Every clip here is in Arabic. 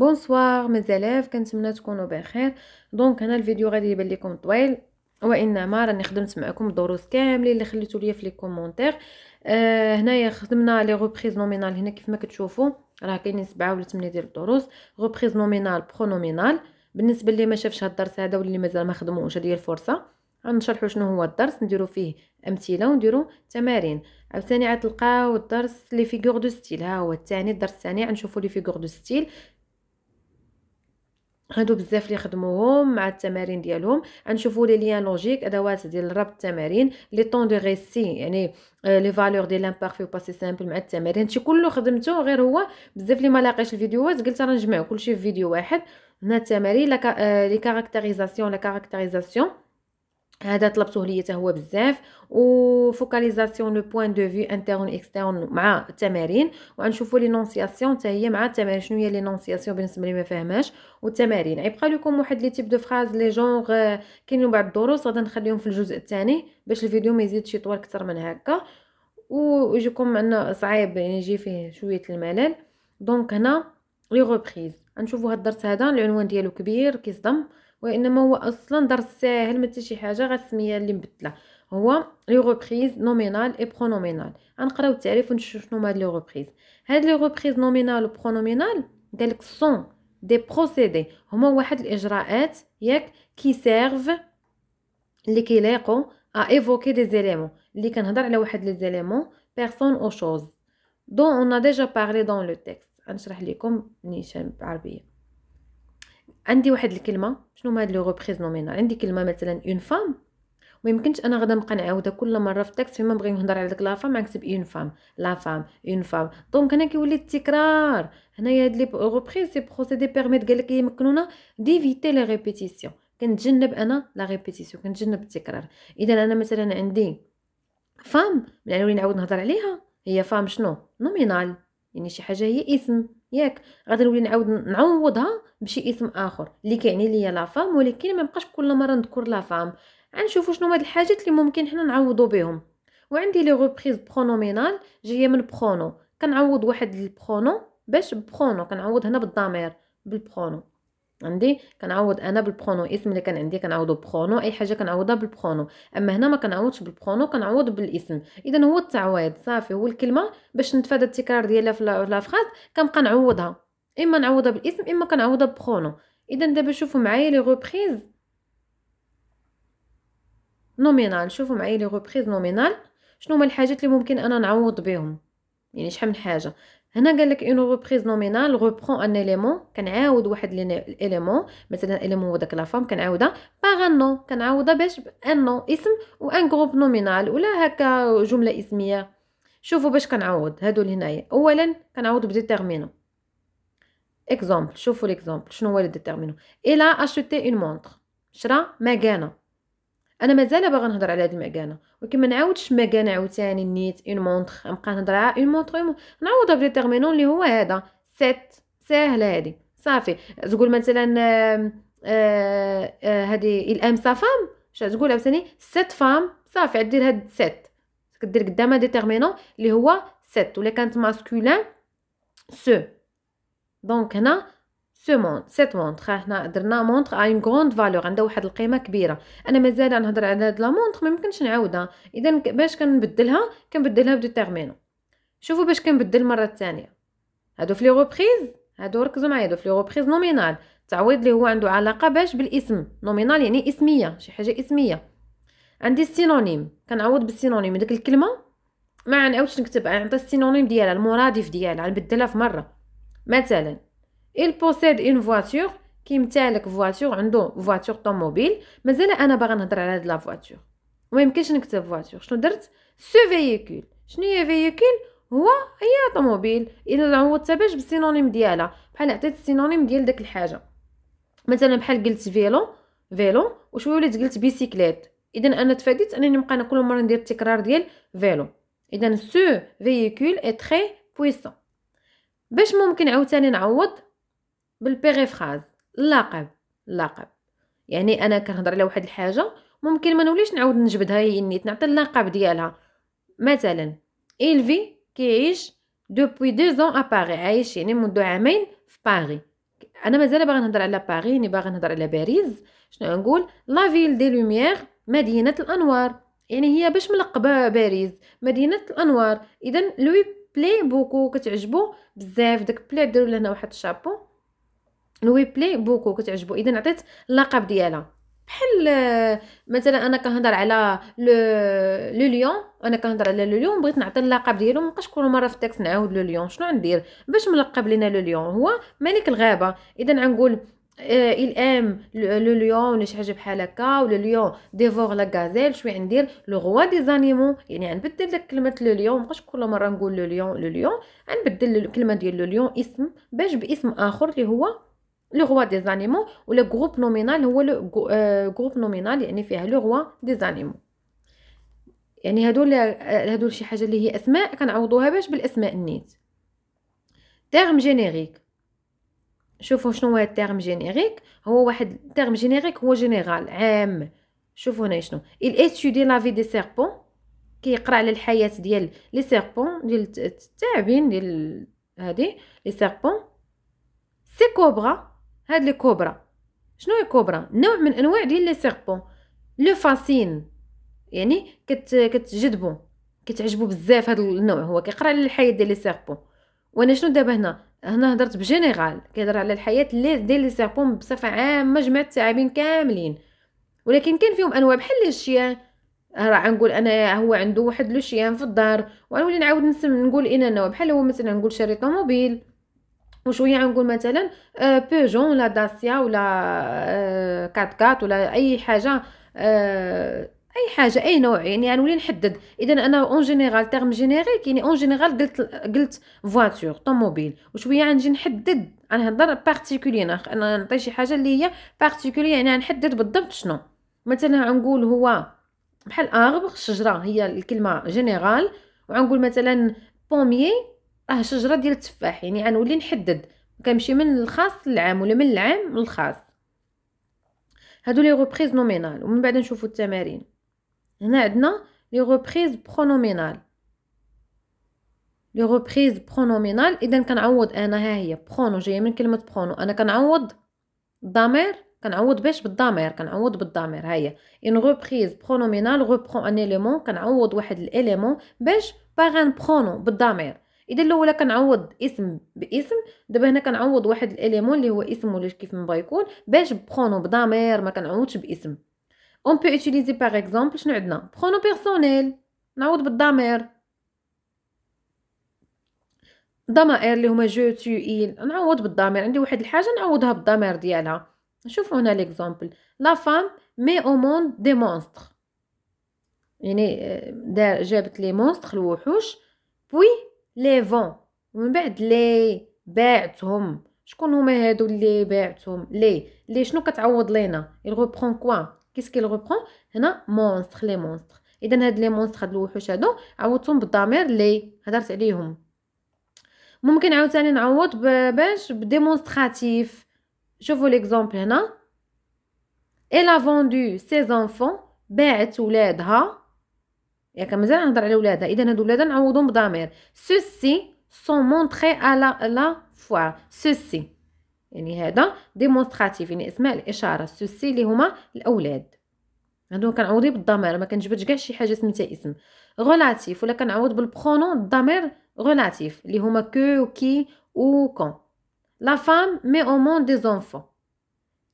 بونسوار مزالاف كنتمنى تكونوا بخير دونك هنا الفيديو غادي يبان لكم طويل وانما راني خدمت معكم الدروس كاملين اللي خليتو ليا في لي كومونتير آه هنايا خدمنا لي ريبريز نومينال هنا كيف ما كتشوفوا راه كاينين سبعة ولا 8 ديال الدروس ريبريز نومينال برونومينال بالنسبه اللي ما شافش هاد الدرس هذا واللي مازال ما خدموش هذه الفرصه غنشرحوا شنو هو الدرس نديرو فيه امثله ونديرو تمارين عاوتاني عتلقاو الدرس لي فيغور دو ستيل ها هو الثاني الدرس الثاني غنشوفوا لي فيغور دو ستيل هادو بزاف اللي خدموهم مع التمارين ديالهم غنشوفوا لي ليان لوجيك ادوات ديال ربط التمارين لي طون دو ريسي يعني آه، لي فالور ديال لامبارفي وباسي سامبل مع التمارين هادشي كله خدمته غير هو بزاف اللي ما لاقيش الفيديوهات قلت راه نجمعو كلشي في فيديو واحد هنا التمارين لا آه، لي كاركتيريزاسيون لا كاركتيريزاسيون هذا طلبته ليا هو بزاف وفوكاليزاسيون لو بوين دو في انترن اكسترن مع التمارين وغنشوفوا لي نونسياسيون حتى هي مع التمارين شنو هي لي نونسياسيون بالنسبه لي ما فاهماش والتمارين غيبقى لكم واحد لي تيب دو فراز لي جونغ آه، كاينين بعض الدروس غادي نخليهم في الجزء الثاني باش الفيديو ما يزيدش يطول اكثر من هكا ويجيكم انه صعيب يعني يجي فيه شويه الملل دونك هنا لي روبريز غنشوفوا هاد الدرس هذا العنوان ديالو كبير كيصدم وانما هو اصلا درس ساهل ما شي حاجه غير السميه اللي مبدله هو لي روبريز نومينال اي برونومينال غنقراو التعريف ونشوف شنو هما لي روبريز هاد لي روبريز نومينال برونومينال قالك سون دي بروسيدي هما واحد الاجراءات ياك كي سيرف اللي كيلاقو ا ايفوكي دي زيليمون اللي كنهضر على واحد لي زيليمون بيرسون او شوز دون اون ا ديجا بارلي دون لو تيكست غنشرح لكم نيشان بالعربيه عندي واحد الكلمه شنو هاد لو نومينال عندي كلمه مثلا اون فام ما يمكنش انا غدا نبقى نعاودها كل مره في التكست فيما نبغي بغي نهضر على داك لا فام نكتب اون فام لا فام اون فام دونك هنا كيولي التكرار هنايا هاد لي روبريز سي بروسيدي بيرميت قال لك يمكنونا ديفيتي لي ريبيتيسيون كنتجنب انا لا ريبيتيسيون كنتجنب التكرار اذا انا مثلا عندي فام من يعني نعاود نهضر عليها هي فام شنو نومينال يعني شي حاجه هي اسم ياك غادي نولي نعاود نعوضها بشي اسم اخر اللي كيعني ليا لا فام ولكن ما بقاش كل مره نذكر لا فام غنشوفوا شنو هاد الحاجات اللي ممكن حنا نعوضو بهم وعندي لي غوبريز برونومينال جايه من برونو كنعوض واحد البرونو باش برونو كنعوض هنا بالضمير بالبرونو عندي كنعوض انا بالبرونو اسم اللي كان عندي كنعوضو برونو اي حاجه كنعوضها بالبرونو اما هنا ما كنعوضش بالبرونو كنعوض بالاسم اذا هو التعويض صافي هو الكلمه باش نتفادى التكرار ديالها في لا فراز كنبقى نعوضها اما نعوضها بالاسم اما كنعوضها بخونو اذا دابا شوفوا معايا لي ريبريز نومينال شوفوا معايا لي ريبريز نومينال شنو هما الحاجات اللي ممكن انا نعوض بهم يعني شحال من حاجه هنا قال لك اون ريبريز نومينال ريبرون ان اليمون كنعاود واحد اليمون مثلا اليمون هو داك لا فام كنعاودها باغ ان نو كنعاودها باش ان نو اسم وان جروب نومينال ولا هكا جمله اسميه شوفوا باش كنعوض هادو لهنايا اولا كنعوض بديتيرمينو اكزومبل شوفوا الاكزومبل شنو هو لي ديتيرمينو الى اشوتي اون مونطر شرا مكانه انا مازال باغا نهضر على هاد المكانه ولكن ما نعاودش مكانه عاوتاني نيت اون مونطر نبقى نهضر على اون مونطر نعوضها بديتيرمينو اللي هو هذا سيت ساهله هادي صافي تقول مثلا هادي آه، آه، آه، الام سافام شنو تقول عاوتاني سيت فام صافي دير هاد سيت كدير قدامها ديتيرمينو اللي هو سيت ولا كانت ماسكولين سو دونك هنا سو مونت سيت مونتخ حنا درنا مونتخ اي اون غروند فالور عندها واحد القيمه كبيره انا مازال نهضر على هاد لا مونتخ ما يمكنش نعاودها اذا باش كنبدلها كنبدلها بدو تيرمينو شوفوا باش كنبدل المره الثانيه هادو في لي روبريز هادو ركزوا معايا هادو في لي روبريز نومينال تعويض اللي هو عنده علاقه باش بالاسم نومينال يعني اسميه شي حاجه اسميه عندي السينونيم كنعوض بالسينونيم ديك الكلمه ما عنعاودش نكتب نعطي السينونيم ديالها المرادف ديالها نبدلها في مره مثلا il possède une voiture كيمتلك فواتور عنده فواتور طوموبيل مازال انا باغا نهضر على هاد لا فواتور ما نكتب فواتور شنو درت سو فييكول شنو هي فييكول هو هي طوموبيل الا عوضتها باش بالسينونيم ديالها بحال عطيت السينونيم ديال داك الحاجه مثلا بحال قلت فيلو فيلو وشويه وليت قلت بيسيكليت اذا انا تفاديت انني نبقى انا كل مره ندير التكرار ديال فيلو اذا سو فييكول اي تري بويسون باش ممكن عاوتاني نعوض فراز اللقب اللقب يعني انا كنهضر على واحد الحاجه ممكن ما نوليش نعاود نجبدها هي نيت نعطي اللقب ديالها مثلا إلفي كيعيش دوبوي دو زون ا باري عايش يعني منذ عامين في باري انا مازال باغا نهضر على باري يعني باغا نهضر على باريس شنو نقول لا فيل دي لوميير مدينه الانوار يعني هي باش ملقبه باريس مدينه الانوار اذا لوي بلي بوكو كتعجبو بزاف داك بلي داروا لهنا واحد الشابو لوي بلي بوكو كتعجبو اذا عطيت اللقب ديالها بحال آه، مثلا انا كنهضر على لو لو ليون انا كنهضر على لو ليون بغيت نعطي اللقب ديالو مابقاش كل مره في التكست نعاود لو ليون شنو غندير باش ملقب لينا لو ليون هو ملك الغابه اذا غنقول aime آه، لو ليون ولا شي حاجه بحال هكا ولا ليون ديفور لا غازيل شويه ندير لو روا دي زانيمو يعني غنبدل لك كلمه لو ليون مابقاش كل مره نقول لو ليون لو ليون غنبدل الكلمه ديال لو ليون اسم باش باسم اخر اللي هو لو روا دي زانيمو ولا جروب نومينال هو لو جروب نومينال آه، يعني فيه لو روا دي زانيمو يعني هادول هادول شي حاجه اللي هي اسماء كنعوضوها باش بالاسماء النيت تيرم جينيريك شوفوا شنو هو التيرم جينيريك هو واحد تيرم جينيريك هو جينيرال عام شوفوا هنا شنو ال استودي لا في دي سيربون كيقرا على الحياه ديال لي سيربون ديال التعابين ديال هادي لي سيربون سي كوبرا هاد لي كوبرا شنو هي كوبرا نوع من انواع ديال لي سيربون لو فاسين يعني كت كتجذبو كتعجبو بزاف هاد النوع هو كيقرا على الحياه ديال لي سيربون وانا شنو دابا هنا هنا هضرت بجينيرال كيهضر على الحياه اللي ديال لي سيربون بصفه عامه جمع الثعابين كاملين ولكن كان فيهم انواع بحال الشيان راه نقول انا هو عنده واحد لو شيان في الدار ونولي نعاود نسم نقول ان انا بحال هو مثلا نقول شاري طوموبيل وشويه غنقول مثلا بيجون آه، ولا داسيا ولا كات آه، كات ولا اي حاجه آه، اي حاجه اي نوع يعني غنولي نحدد اذا انا اون جينيرال تيرم جينيريك يعني اون جينيرال قلت قلت فواتور طوموبيل وشويه غنجي نحدد غنهضر بارتيكولي انا نعطي شي حاجه اللي هي بارتيكولي يعني غنحدد بالضبط شنو مثلا غنقول هو بحال اربغ شجره هي الكلمه جينيرال وغنقول مثلا بوميي راه شجره ديال التفاح يعني غنولي نحدد كنمشي من الخاص للعام ولا من العام للخاص هادو لي ريبريز نومينال ومن بعد نشوفو التمارين هنا عندنا لي ريبريز برونومينال لي ريبريز برونومينال اذا كنعوض انا ها هي برونو جايه من كلمه برونو انا كنعوض الضمير كنعوض باش بالضمير كنعوض بالضمير ها هي ان ريبريز برونومينال ريبرون ان اليمون كنعوض واحد الاليمون باش باغ ان برونو بالضمير اذا الاولى كنعوض اسم باسم دابا هنا كنعوض واحد الاليمون اللي هو اسم ولا كيف ما بغا يكون باش برونو بضمير ما كنعوضش باسم On peut utiliser par exemple شنو عندنا pronom personnel نعوض بالضمير ضمائر اللي هما جو تو ايل نعوض بالضمير عندي واحد الحاجه نعوضها بالضمير ديالها نشوف هنا ليكزومبل لا فام مي او مون دي مونستر يعني دار جابت لي مونستر الوحوش بوي لي فون ومن بعد لي باعتهم شكون هما هادو اللي باعتهم لي لي شنو كتعوض لينا il reprend كيسكي غوبخون هنا مونستر لي مونستر اذا هاد لي مونستر هاد الوحوش هادو عوضتهم بالضمير لي هضرت عليهم ممكن عاوتاني نعوض باش بديمونستراتيف شوفوا ليكزامبل هنا الا فوندو سي زانفون باعت ولادها ياك مازال نهضر على ولادها اذا هاد ولادها نعوضهم بضمير سوسي سون مونطري على لا فوا سوسي يعني هذا ديمونستراتيف يعني اسماء الاشاره سوسي اللي هما الاولاد هادو كنعوضي بالضمير ما كنجبدش كاع شي حاجه سميتها اسم غولاتيف ولا كنعوض بالبرونو الضمير غولاتيف اللي هما كو وكي وكون لا فام مي او مون دي زونفون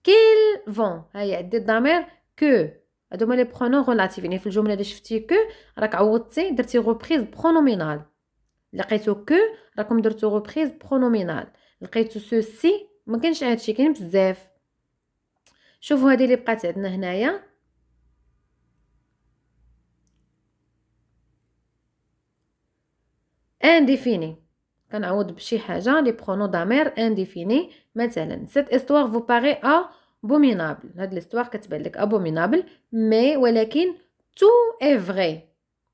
كيل فون هي عندي الضمير كو هادو هما لي برونو غولاتيف يعني في الجمله اللي شفتي كو راك عوضتي درتي غوبريز برونومينال لقيتو كو راكم درتو غوبريز برونومينال لقيتو سوسي ما كانش هادشي كاين بزاف شوفوا هذه اللي بقات عندنا هنايا انديفيني كنعوض بشي حاجه لي برونو ضمير انديفيني مثلا سيت استوار فو باري ابومينابل هاد الاستوار كتبان لك ابومينابل مي ولكن تو اي فري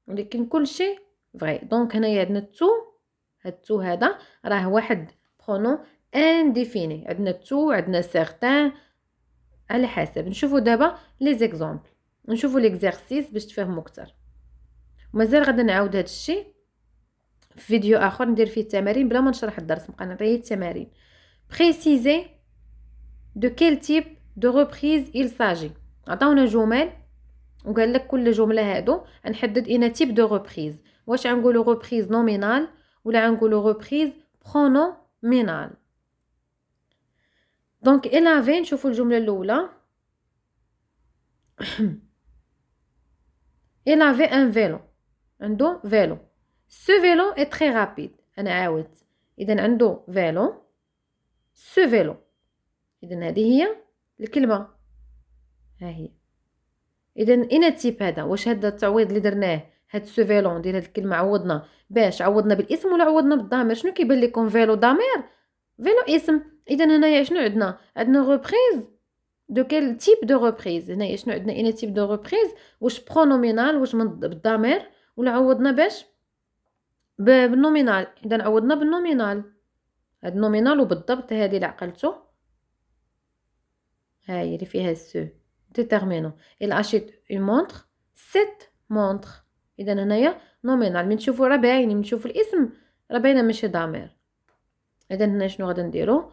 ولكن كلشي فري دونك هنايا عندنا تو هاد تو هذا راه واحد برونو انديفيني عندنا تو عندنا سيغتان على حسب نشوفوا دابا لي زيكزامبل نشوفوا ليكزارسيس باش تفهموا اكثر ومازال غادي نعاود هذا الشيء في فيديو اخر ندير فيه التمارين بلا ما نشرح الدرس نبقى نعطيه التمارين بريسيزي دو كيل تيب دو ريبريز il s'agit عطاونا جمل وقال لك كل جمله هادو نحدد اين تيب دو ريبريز واش غنقولوا ريبريز نومينال ولا غنقولوا ريبريز برونومينال دونك الى فين شوفوا الجمله الاولى il في أن فيلو عنده فيلو سو فيلو إي très rapide انا عاود اذا عنده فيلو سو فيلو اذا هذه هي الكلمه ها هي اذا اين التيب هذا واش هذا التعويض اللي درناه هاد سو فيلو ندير هاد الكلمه عوضنا باش عوضنا بالاسم ولا عوضنا بالضمير شنو كيبان لكم فيلو ضمير فيلو اسم اذا هنايا شنو عندنا عندنا ريبريز دو كيل تيب دو ريبريز هنايا شنو عندنا اين تيب دو ريبريز واش برونومينال واش من الضمير ولا عوضنا باش بالنومينال اذا عوضنا بالنومينال هاد النومينال وبالضبط هذه اللي عقلته هاي اللي فيها السو ديتيرمينو il اشيت اون مونتر سيت مونتر اذا هنايا نومينال من تشوفوا راه باين من تشوفوا الاسم راه باينه ماشي ضمير اذا هنا شنو غادي نديرو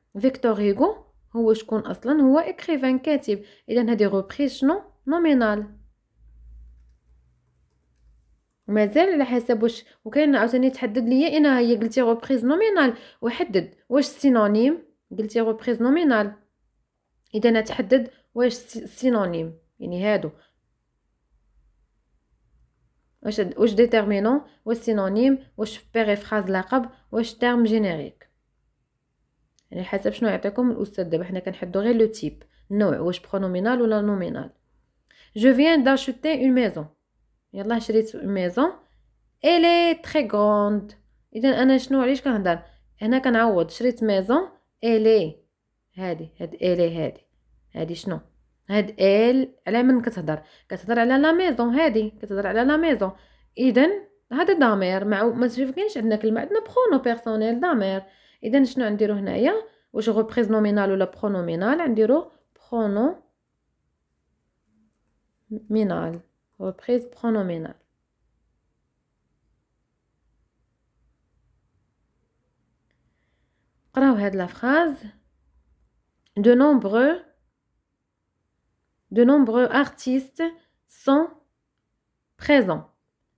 فيكتور هيغو هو شكون اصلا هو اكريفان كاتب اذا هذه روبريز شنو نومينال مازال على حسب واش وكاين عاوتاني تحدد ليا انا هي قلتي روبريز نومينال وحدد واش سينونيم قلتي روبريز نومينال اذا تحدد واش سينونيم يعني هادو واش واش ديتيرمينون واش سينونيم واش فراز لقب واش تيرم جينيريك يعني حسب شنو يعطيكم الاستاذ دابا حنا كنحدو غير لو تيب النوع واش برونومينال ولا نومينال جو فيان داشوتي اون ميزون يلا شريت اون ميزون الي تري غروند اذا انا شنو علاش كنهضر هنا كنعوض شريت ميزون الي هادي هاد الي هادي هادي شنو هاد ال على من كتهضر كتهضر على لا ميزون هادي كتهضر على لا ميزون اذا هذا ضمير ما كاينش عندنا كلمه عندنا برونو بيرسونيل ضمير Et nous avons dit que reprise nominale ou la pronominale. Nous dit la reprise nominale est la reprise la phrase de nombreux artistes sont présents.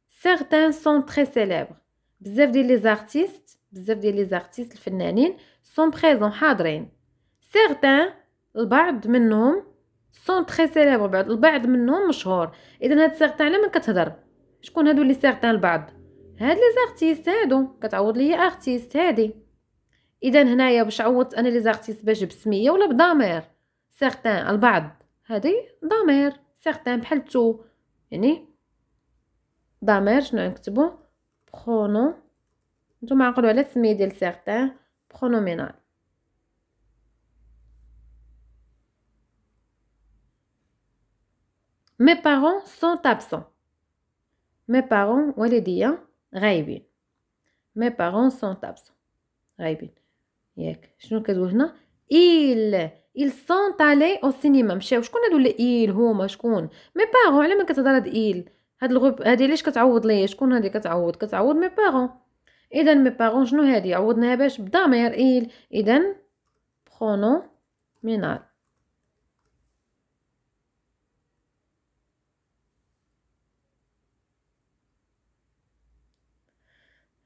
Certains sont très célèbres. Vous avez dit les artistes? بزاف ديال لي زارتيست الفنانين سون بريزون حاضرين سيغتان البعض منهم سون تري سيليبر بعض البعض منهم مشهور اذا هاد سيغتان على من كتهضر شكون هادو لي سيغتان البعض هاد لي زارتيست هادو كتعوض ليا ارتيست هادي اذا هنايا باش عوضت انا لي زارتيست باش بسميه ولا بضمير سيغتان البعض هادي ضمير سيغتان بحال تو يعني ضمير شنو نكتبو برونون نتوما نقولوا على السمية ديال سيغتان برونومينال مي بارون سون تابسون مي بارون والديا غايبين. مي بارون سون تابسون غايبين. ياك شنو كتقول هنا؟ إيل إيل سون تالي أو cinéma مشاو شكون هادو اللي هما شكون؟ مي بارون على ما كتهضر هاد إيل هاد الغوب هادي علاش كتعوض ليا شكون هادي كتعوض؟ كتعوض مي بارون اذا مي بارون شنو هادي عوضناها باش بضمير ايل اذا مينار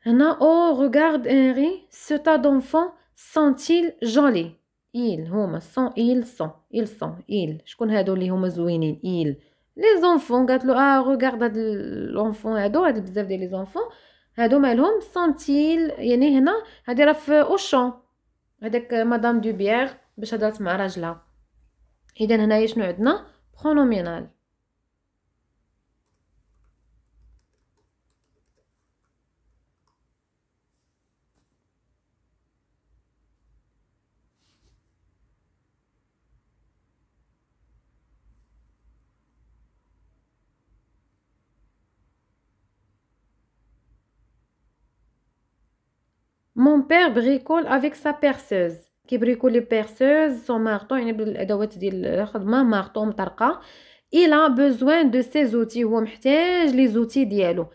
هنا او ريغارد انري سو دونفون سونتيل جولي il هما سون ايل سون ايل سون ايل شكون هادو اللي هما زوينين il لي زونفون قالت له اه ريغارد هاد لونفون هادو هاد بزاف ديال لي زونفون هادو مالهم سنتيل يعني هنا هادي راه في اوشون هذاك مدام دو باش هضرات مع راجلها اذا هنايا شنو عندنا برونومينال مون بير بريكول افيك سا بيرسوز كيبريكو لي بيرسوز سون مارطو يعني بالادوات ديال الخدمه مارطو مطرقه الى بوزوان دو سي زوتي هو محتاج لي زوتي ديالو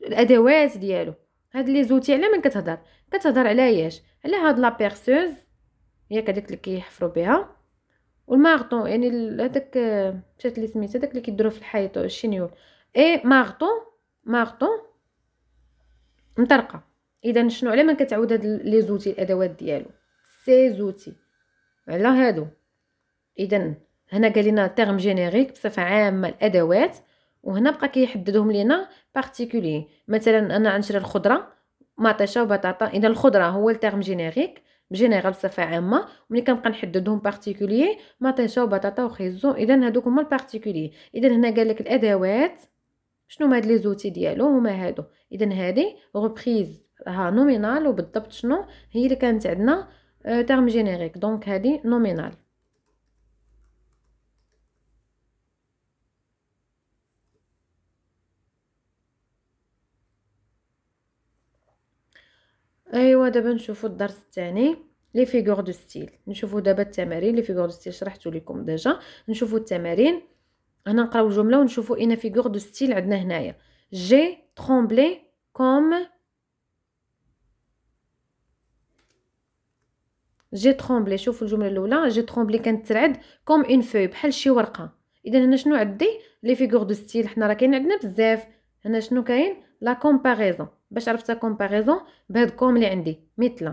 الادوات ديالو هاد لي زوتي على من كتهضر كتهضر على ياش على هاد لا بيرسوز هي كداك اللي كيحفروا بها والمارطو يعني هذاك مشات لي سميت هذاك اللي كيديروا في الحيط الشينيول اي مارطو مارطو مطرقه اذا شنو على ما كتعاود هاد لي زوتي الادوات ديالو سي زوتي على هادو اذا هنا قال لنا تيرم جينيريك بصفه عامه الادوات وهنا بقى كيحددهم لينا بارتيكولي مثلا انا غنشري الخضره مطيشه وبطاطا اذا الخضره هو التيرم جينيريك جينيرال بصفه عامه ملي كنبقى نحددهم بارتيكولي مطيشه وبطاطا وخيزو اذا هادوك هما البارتيكولي اذا هنا قال لك الادوات شنو هاد لي زوتي ديالو هما هادو اذا هادي ريبريز ها نومينال وبالضبط شنو هي اللي كانت عندنا تيرم جينيريك دونك هذه نومينال ايوا دابا نشوفوا الدرس الثاني لي فيغور دو ستيل نشوفوا دابا التمارين لي فيغور دو ستيل شرحتو لكم ديجا نشوفوا التمارين هنا نقراو جمله ونشوفوا اين فيغور دو ستيل عندنا هنايا جي ترومبلي كوم جي ترومبلي شوفوا الجمله الاولى جي ترومبلي كانت ترعد كوم اون فوي بحال شي ورقه اذا هنا شنو عندي لي فيغور دو ستيل حنا راه كاين عندنا بزاف هنا شنو كاين لا كومباريزون باش عرفت كومباريزون بهاد كوم اللي عندي مثل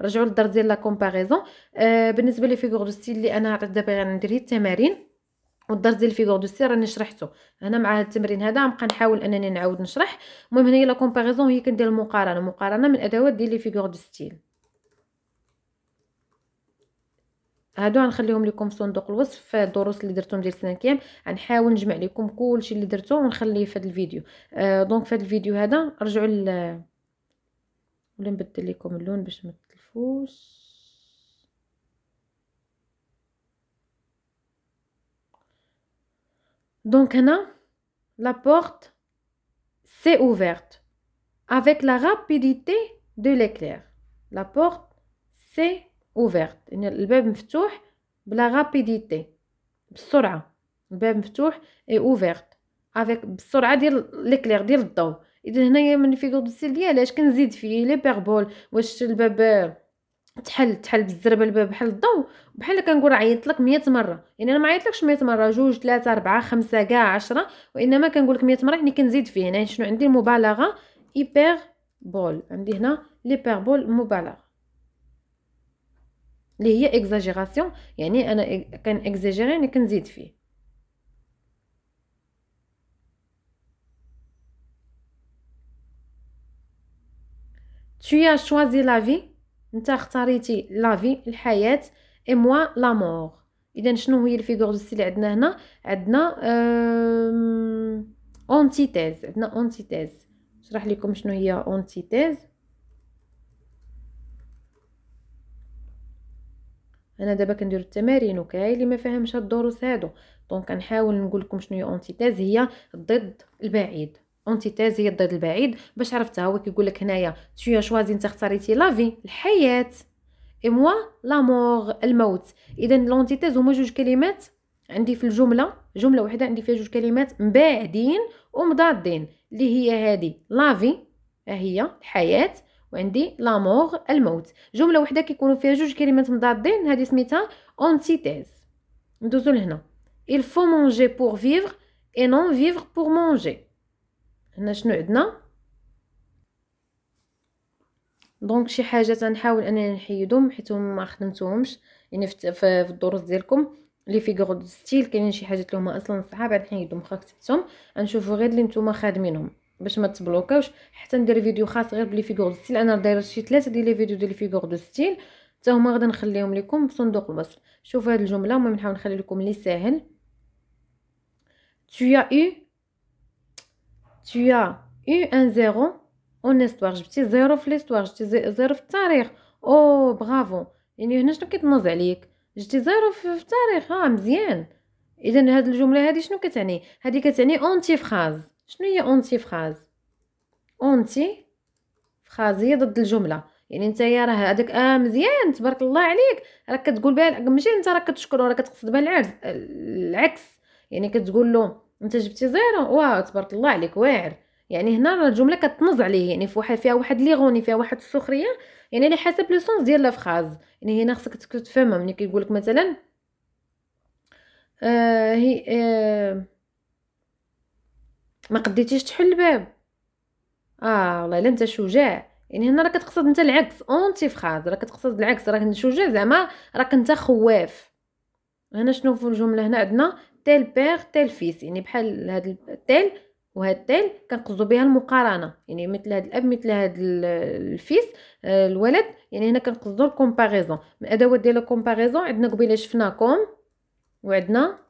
رجعوا للدرس ديال لا كومباريزون آه بالنسبه لي فيغور دو ستيل اللي انا عطيت دابا غندير هي التمارين والدرس ديال فيغور دو ستيل راني شرحته هنا مع هاد التمرين هذا غنبقى نحاول انني نعاود نشرح المهم هنا لا كومباريزون هي كندير المقارنه مقارنه من ادوات ديال لي فيغور دو ستيل هادو غنخليهم لكم في صندوق الوصف في الدروس اللي درتهم ديال السنه كامل غنحاول نجمع لكم كلشي اللي درتو ونخليه في هذا الفيديو آه دونك في هذا الفيديو هذا رجعوا ل ولا نبدل لكم اللون باش ما تلفوش دونك هنا لا بورت سي اوفيرت افيك لا رابيديتي دو ليكلير لا بورت سي اوفيرت يعني الباب مفتوح بلا غابيديتي بسرعه الباب مفتوح اي اوفيرت افيك بالسرعه ديال ليكليغ ديال الضوء اذا هنايا من فيغور دو سيلفي علاش كنزيد فيه لي بيربول واش الباب تحل تحل بالزربه الباب بحال الضوء بحال كنقول عيطت لك 100 مره يعني انا ما عيطلكش 100 مره جوج ثلاثه اربعه خمسه كاع عشرة وانما كنقول لك 100 مره يعني كنزيد فيه هنا يعني شنو عندي المبالغه ايبر بول عندي هنا لي بول مبالغه اللي هي اكزاجيراسيون يعني انا كان اكزاجيري يعني كنزيد فيه tu as choisi la vie انت اختاريتي لا في الحياه اي موا لا مور اذا شنو هي الفيغور دو ستيل عندنا هنا عندنا اونتيتيز عندنا اونتيتيز نشرح لكم شنو هي اونتيتيز انا دابا كندير التمارين وكاي اللي ما فاهمش هاد الدروس هادو دونك كنحاول نقول لكم شنو هي اونتيتاز هي ضد البعيد اونتيتاز هي ضد البعيد باش عرفتها هو كيقول لك هنايا تو شوازي انت اختاريتي لافي الحياه اي موا لا مور الموت اذا لونتيتاز هما جوج كلمات عندي في الجمله جمله واحده عندي فيها جوج كلمات مباعدين ومضادين اللي هي هذه لافي هي الحياه وعندي لاموغ الموت جمله وحده كيكونوا فيها جوج كلمات مضادين هذه سميتها اونتيتيز ندوزو لهنا il faut manger pour vivre et non vivre pour manger هنا شنو عندنا دونك شي حاجه تنحاول انني نحيدهم حيت ما خدمتهمش يعني في الدروس ديالكم لي فيغور دو ستيل كاينين شي حاجات اللي هما اصلا صعاب نحيدهم خا كتبتهم غنشوفو غير اللي نتوما خادمينهم باش ما تبلوكاوش حتى ندير فيديو خاص غير بلي فيغور دو ستيل انا دايره شي ثلاثه ديال لي فيديو ديال فيغور دو ستيل حتى هما غادي نخليهم لكم في صندوق الوصف شوفوا هذه الجمله المهم نحاول نخلي لكم لي ساهل tu as eu tu as eu un zéro en histoire جبتي زيرو في ليستوار جبتي زيرو في التاريخ او برافو يعني هنا شنو كيتنوز عليك جبتي زيرو في التاريخ ها مزيان اذا هاد الجمله هادي شنو كتعني هادي كتعني اونتي فراز شنو هي اونتي فراز اونتي فراز هي ضد الجمله يعني انت يا راه هذاك اه مزيان تبارك الله عليك راك كتقول بها ماشي انت راك كتشكره راك كتقصد بها العرس العكس يعني كتقول له انت جبتي زيرو واه تبارك الله عليك واعر يعني هنا الجمله كتنز عليه يعني في واحد فيها واحد ليغوني فيها واحد السخريه يعني على حسب لو سونس ديال فراز يعني هنا خصك تفهمها ملي كيقول لك مثلا آه هي آه ما قديتيش تحل الباب اه والله الا انت شجاع يعني هنا راه كتقصد انت العكس اونتي فخاز راه كتقصد العكس راك شجاع زعما راك انت خواف هنا شنو في الجمله هنا عندنا تيل بير تيل فيس يعني بحال هاد تيل وهاد تيل كنقصدوا بها المقارنه يعني مثل هاد الاب مثل هاد الفيس آه، الولد يعني هنا كنقصدوا الكومباريزون من ادوات ديال الكومباريزون عندنا قبيله شفنا كوم وعندنا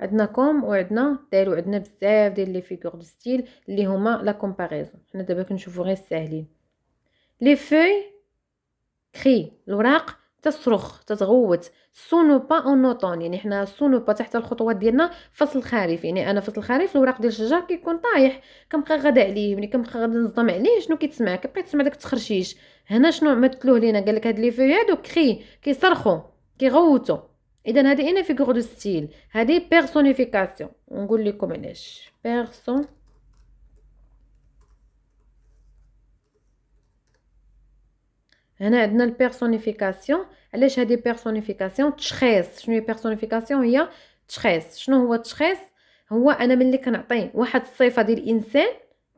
عندنا كوم وعندنا دال وعندنا بزاف ديال لي فيغور دو ستيل اللي هما لا كومباريزون حنا دابا كنشوفو غير الساهلين لي فوي كري الوراق تصرخ تتغوت سونوبا اون اوتون يعني حنا سونوبا تحت الخطوات ديالنا فصل الخريف يعني انا فصل الخريف الوراق ديال الشجر كيكون طايح كنبقى غدا عليه ملي يعني كنبقى غدا نصدم عليه شنو كيتسمع كيبقى يتسمع داك التخرشيش هنا شنو مثلوه لينا قال لك هاد لي فوي هادو كري كيصرخوا كيغوتوا اذا هذه هنا فيغور دو ستيل هذه بيرسونيفيكاسيون نقول لكم علاش بيرسون هنا عندنا البيرسونيفيكاسيون علاش هذه بيرسونيفيكاسيون تشخيص شنو هي بيرسونيفيكاسيون هي تشخيص شنو هو التشخيص هو انا ملي كنعطي واحد الصفه ديال الانسان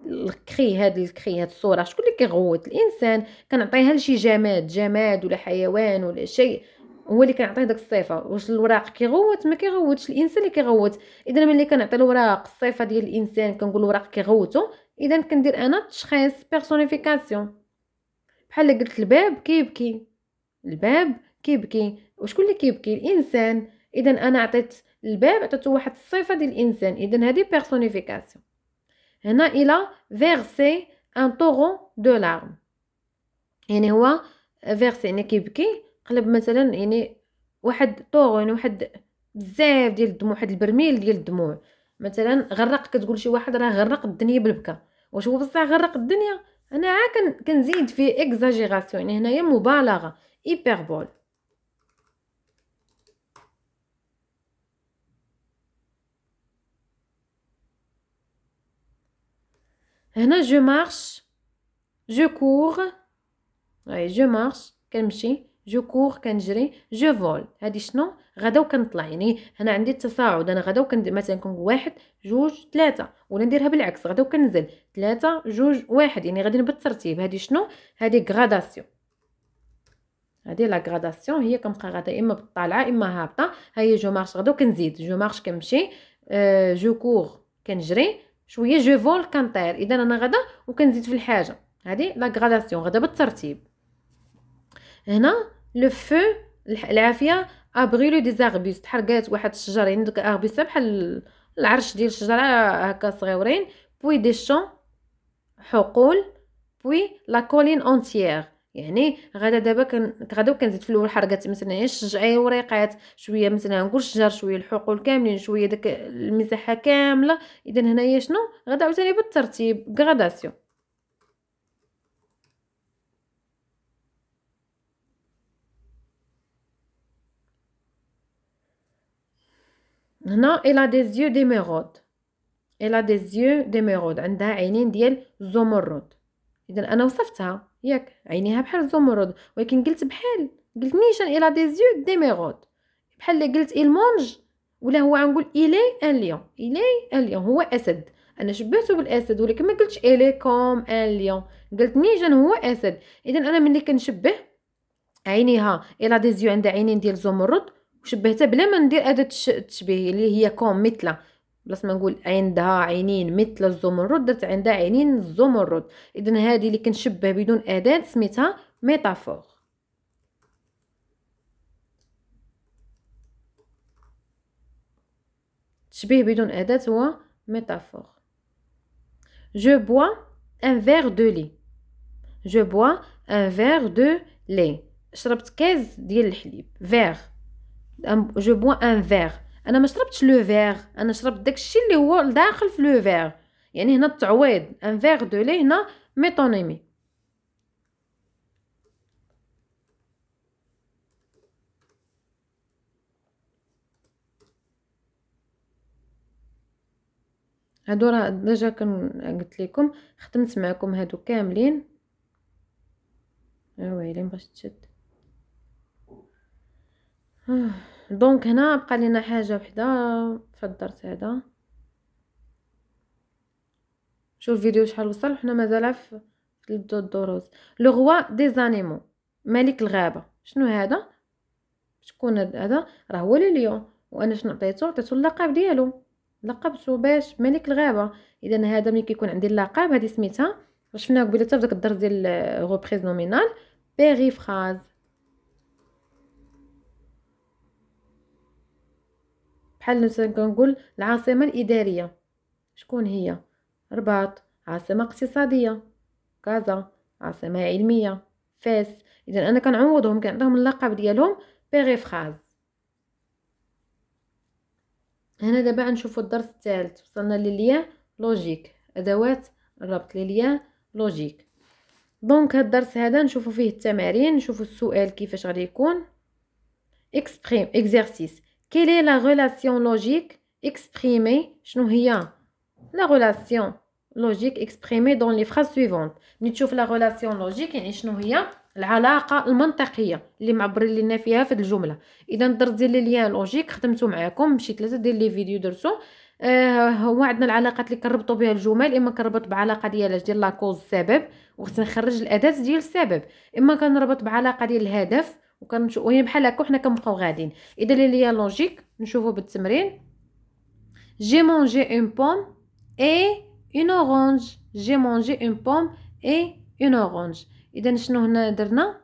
الكري هاد الكري هاد الصوره شكون اللي كيغوت الانسان كنعطيها لشي جماد جماد ولا حيوان ولا شيء هو اللي كنعطيه داك الصفه واش الوراق كيغوت ما كيغوتش الانسان اللي كيغوت اذا ملي كنعطي الوراق الصفه ديال الانسان كنقول الوراق كيغوتو اذا كندير انا تشخيص بيرسونيفيكاسيون بحال قلت الباب كيبكي الباب كيبكي وشكون اللي كيبكي الانسان اذا انا عطيت الباب عطيته واحد الصفه ديال الانسان اذا هذه بيرسونيفيكاسيون هنا الى فيرسي ان طورون دو لارم يعني هو فيرسي يعني كيبكي قلب مثلا يعني واحد طوغ يعني واحد بزاف ديال الدموع واحد البرميل ديال الدموع مثلا غرق كتقول شي واحد راه غرق الدنيا بالبكا واش هو بصح غرق الدنيا انا عا كنزيد فيه اكزاجيراسيون يعني هنايا مبالغه ايبربول هنا جو مارش جو كور اي جو مارش كنمشي جو كور كنجري جو فول هادي شنو غدا وكنطلع يعني هنا عندي التصاعد انا غدا وكندير مثلا كون واحد جوج ثلاثه ولا نديرها بالعكس غدا وكنزل ثلاثه جوج واحد يعني غادي بالترتيب هادي شنو هادي غراداسيون هادي لا غراداسيون هي كنبقى غدا اما بالطالعه اما هابطه ها هي جو مارش غدا وكنزيد جو مارش كنمشي آه، جو كور كنجري شويه جو فول كنطير اذا انا غدا وكنزيد في الحاجه هادي لا غراداسيون غدا بالترتيب هنا لو فو العافيه ابغي لو ديزاربيس حرقات واحد الشجر يعني دوك اربيسه بحال العرش ديال الشجره هكا صغيورين بوي دي شون حقول بوي لا كولين اونتيير يعني غدا دابا غدا كنزيد في الاول حرقات مثلا يعني اي وريقات شويه مثلا نقول الشجر شويه الحقول كاملين شويه داك المساحه كامله اذا هنايا شنو غدا عاوتاني بالترتيب غراداسيون هنا إلا دي دي ديميرود إلا دي دي ديميرود عندها عينين ديال زمرد إذا أنا وصفتها ياك عينيها بحال زمرد ولكن قلت بحال قلت نيشان إلا دي دي ديميرود بحال اللي قلت إلمونج ولا هو غنقول إلي أن ليون إلي أن ليون هو أسد انا شبهته بالاسد ولكن ما قلتش الي كوم ان ليون قلت نيشان هو اسد اذا انا ملي كنشبه عينيها الا ديزيو عندها عينين ديال زمرد شبهتها بلا ما ندير أداة التشبيه اللي هي كوم مثل بلاص ما نقول عندها عينين مثل الزمرد درت عندها عينين الزمرد اذا هذه اللي كنشبه بدون اداه سميتها ميتافور تشبيه بدون اداه هو ميتافور جو بوا ان فير دو لي جو بوا ان فير دو لي شربت كاز ديال الحليب فير جو بوا ان فيغ انا ما شربتش لو فيغ انا شربت داكشي اللي هو داخل في لو فيغ يعني هنا التعويض ان فيغ دو لي هنا ميتونيمي هادو راه ديجا قلت لكم خدمت معكم هادو كاملين ويلي مبغاش تشد دونك هنا بقى لنا حاجه وحده فدرت هذا شوف الفيديو شحال وصل وحنا مازال في الدروس لو غوا دي زانيمو ملك الغابه شنو هذا شكون هذا راه هو ليليون وانا شنو عطيتو عطيتو اللقب ديالو لقبتو باش ملك الغابه اذا هذا ملي كيكون عندي اللقب هذه سميتها شفناه قبيله حتى في داك الدرس ديال غوبريز نومينال بيغي فراز بحال مثلا كنقول العاصمه الاداريه شكون هي رباط عاصمه اقتصاديه كازا عاصمه علميه فاس اذا انا كنعوضهم كنعطيهم اللقب ديالهم بيغيفراز هنا دابا نشوفوا الدرس الثالث وصلنا لليا لوجيك ادوات الربط لليا لوجيك دونك هاد الدرس هذا نشوفوا فيه التمارين نشوفوا السؤال كيفاش غادي يكون اكسبريم اكزرسيس غولاسيون لوجيك اكسبريمي شنو هي لا غولاسيون لوجيك اكسبريمي دون لي les سويفونت ملي تشوف لا غولاسيون لوجيك يعني شنو هي العلاقه المنطقيه اللي معبرين لنا فيها في الجمله اذا درت ديال لي ليان لوجيك خدمتو معاكم مشيت ثلاثه ديال لي فيديو درتو آه هو عندنا العلاقات اللي كنربطو بها الجمل اما كنربط بعلاقه ديالاش ديال كوز السبب وخصني نخرج الاداه ديال السبب اما كنربط بعلاقه ديال الهدف وكنمشيو وهي بحال هكا وحنا كنبقاو غاديين اذا لي ليا لوجيك نشوفو بالتمرين جي مونجي اون بوم اي اون اورانج جي مونجي اون بوم اي اون اورانج اذا شنو هنا درنا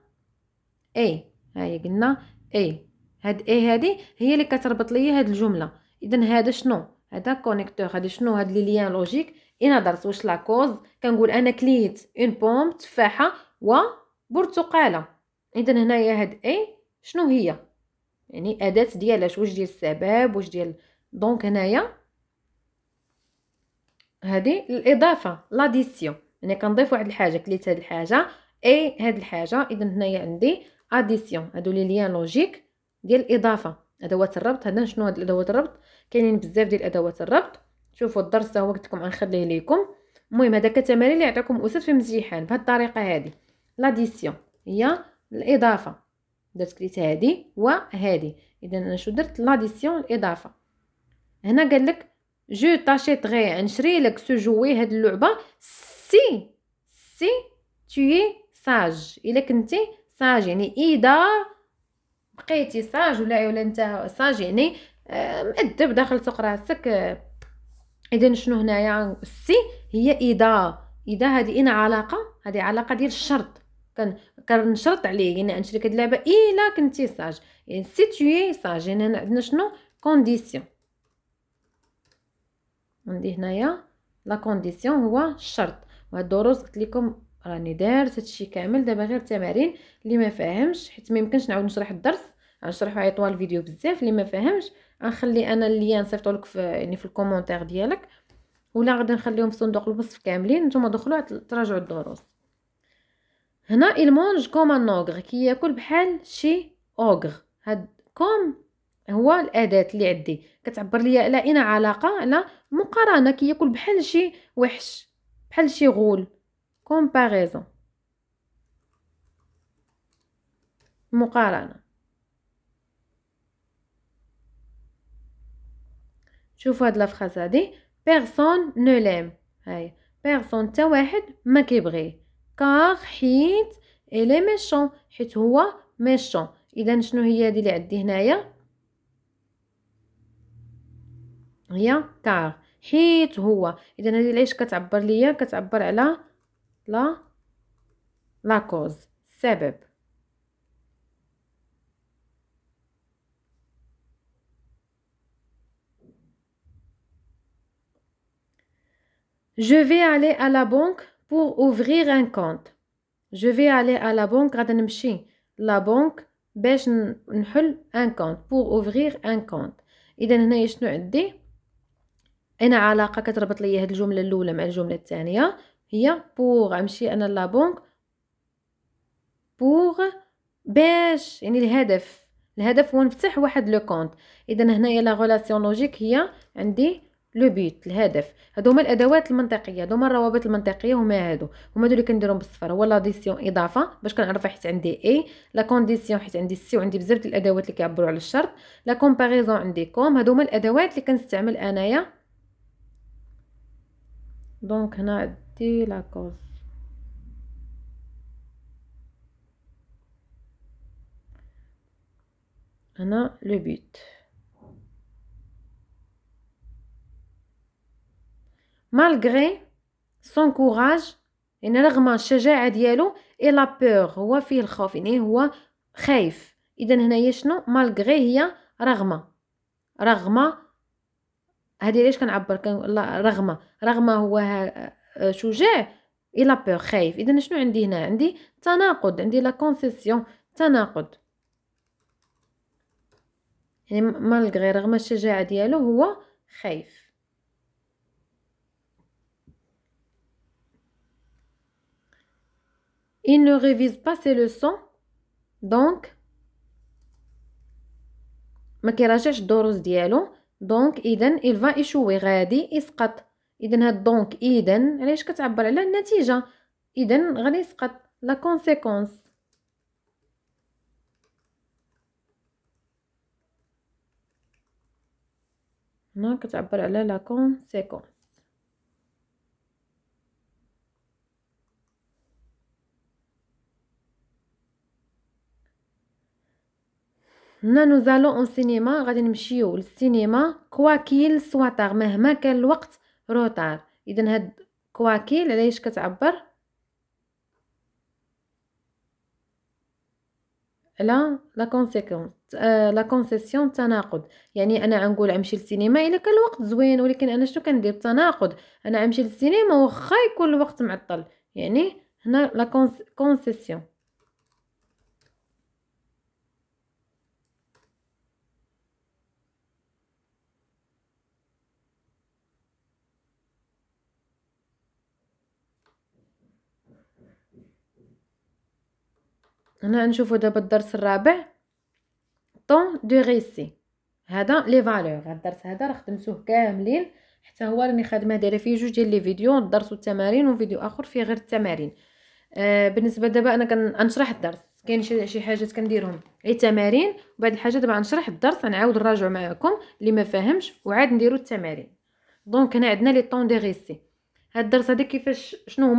اي ها هي قلنا اي هاد اي هادي هي اللي كتربط ليا هاد الجمله اذا هذا شنو هذا كونيكتور هذا شنو هاد لي ليان لوجيك انا درت واش لا كوز كنقول انا كليت اون بوم تفاحه وبرتقاله اذا هنايا هاد اي شنو هي يعني اداه ديالها واش ديال السبب واش ديال دونك هنايا هادي الاضافه لاديسيون يعني كنضيف واحد الحاجه كليت هاد الحاجه اي هاد الحاجه اذا هنايا عندي اديسيون هادو لي ليان لوجيك ديال الاضافه ادوات الربط هذا شنو هاد ادوات الربط كاينين بزاف ديال ادوات الربط شوفوا الدرس هو قلت لكم غنخليه ليكم المهم هذا كتمارين اللي عطاكم الاستاذ في الامتحان بهاد الطريقه هذه لاديسيون هي الاضافه درت كليت هادي وهادي اذا انا شو درت لاديسيون الاضافه هنا قال لك جو تاشي غي نشري يعني لك سو جوي هاد اللعبه سي سي توي ساج الا كنتي ساج يعني اذا بقيتي ساج ولا ولا انت ساج يعني مأدب داخل سوق راسك اذا شنو هنايا يعني سي هي اذا اذا هذه ان علاقه هذه علاقه ديال الشرط كان كنشرط عليه يعني كد اللعبه الا كنتي ساج يعني سي توي ساج يعني هنا عندنا شنو كونديسيون عندي هنايا لا كونديسيون هو الشرط وهاد الدروس قلت لكم راني دارت هادشي كامل دابا غير تمارين اللي ما فاهمش حيت ما يمكنش نعاود نشرح الدرس غنشرحو عليه طوال الفيديو بزاف اللي ما فاهمش غنخلي انا اللي نصيفطو لك في يعني في الكومونتير ديالك ولا غادي نخليهم في صندوق الوصف كاملين نتوما دخلوا تراجعوا الدروس هنا مونج كوم ان كي كياكل بحال شي اوغر هاد كوم هو الاداه اللي عندي كتعبر ليا على اين علاقه على مقارنه كياكل بحال شي وحش بحال شي غول كومباريزون مقارنه شوفوا هاد لافراز هادي بيرسون نو ليم هاي بيرسون حتى واحد ما كيبغيه كاغ حيت إلي ميشون حيت هو ميشون إذا شنو هي هادي اللي عندي هنايا هي كاغ حيت هو إذا هادي علاش كتعبر ليا كتعبر على لا لا كوز السبب Je vais aller à la banque pour ouvrir un compte. Je vais aller à la banque غادي نمشي لا بنك باش نحل ان كونت بور اوفرير ان كونت اذا هنايا شنو عندي انا علاقه كتربط ليا هاد الجمله الاولى مع الجمله الثانيه هي بور امشي انا لا بنك بور باش يعني الهدف الهدف هو نفتح واحد لو كونت اذا هنايا لا غولاسيون لوجيك هي عندي لو بيت الهدف هادو هما الادوات المنطقيه هادو هما الروابط المنطقيه هما هادو هما هادو اللي كنديرهم بالصفر هو لاديسيون اضافه باش كنعرف حيت عندي اي لا كونديسيون حيت عندي سي وعندي بزاف ديال الادوات اللي كيعبروا على الشرط لا كومباريزون عندي كوم هادو هما الادوات اللي كنستعمل انايا دونك هنا عندي لا كوز هنا لو بيت مالغري سون كوراج يعني رغم الشجاعة ديالو اي لا بور هو فيه الخوف يعني هو خايف اذا هنايا شنو مالغري هي رغم رغم هادي علاش كنعبر رغم رغم هو شجاع اي لا بور خايف اذا شنو عندي هنا عندي تناقض عندي لا كونسيسيون تناقض يعني مالغري رغم الشجاعة ديالو هو خايف Il ne révise pas ses leçons. Donc, ما كيراجعش الدروس ديالو il va échouer غادي يسقط اذا هاد دونك اذا علاش كتعبر على النتيجه اذا غادي la conséquence هنا كتعبر على هنا نوزالو اون سينما غادي نمشيو للسينما كواكيل سواتار مهما كان الوقت روتار اذا هاد كواكيل علاش كتعبر على لا كونسيكون لا كونسيسيون تناقض يعني انا غنقول نمشي للسينما الا كان الوقت زوين ولكن انا شنو كندير تناقض انا غنمشي للسينما واخا يكون الوقت معطل يعني هنا لا كونسيسيون هنا نشوفوا دابا الدرس الرابع طون دو ريسي هذا لي فالور هذا الدرس هذا راه خدمتوه كاملين حتى هو راني خادمه دايره فيه جوج ديال لي فيديو الدرس والتمارين وفيديو اخر فيه غير التمارين آه بالنسبه دابا انا كنشرح الدرس كاين شي, حاجات كنديرهم اي تمارين وبعد الحاجه دابا نشرح الدرس نعاود نراجعو معكم اللي ما فاهمش وعاد نديرو التمارين دونك هنا عندنا لي طون دي ريسي هاد الدرس هذا كيفاش شنو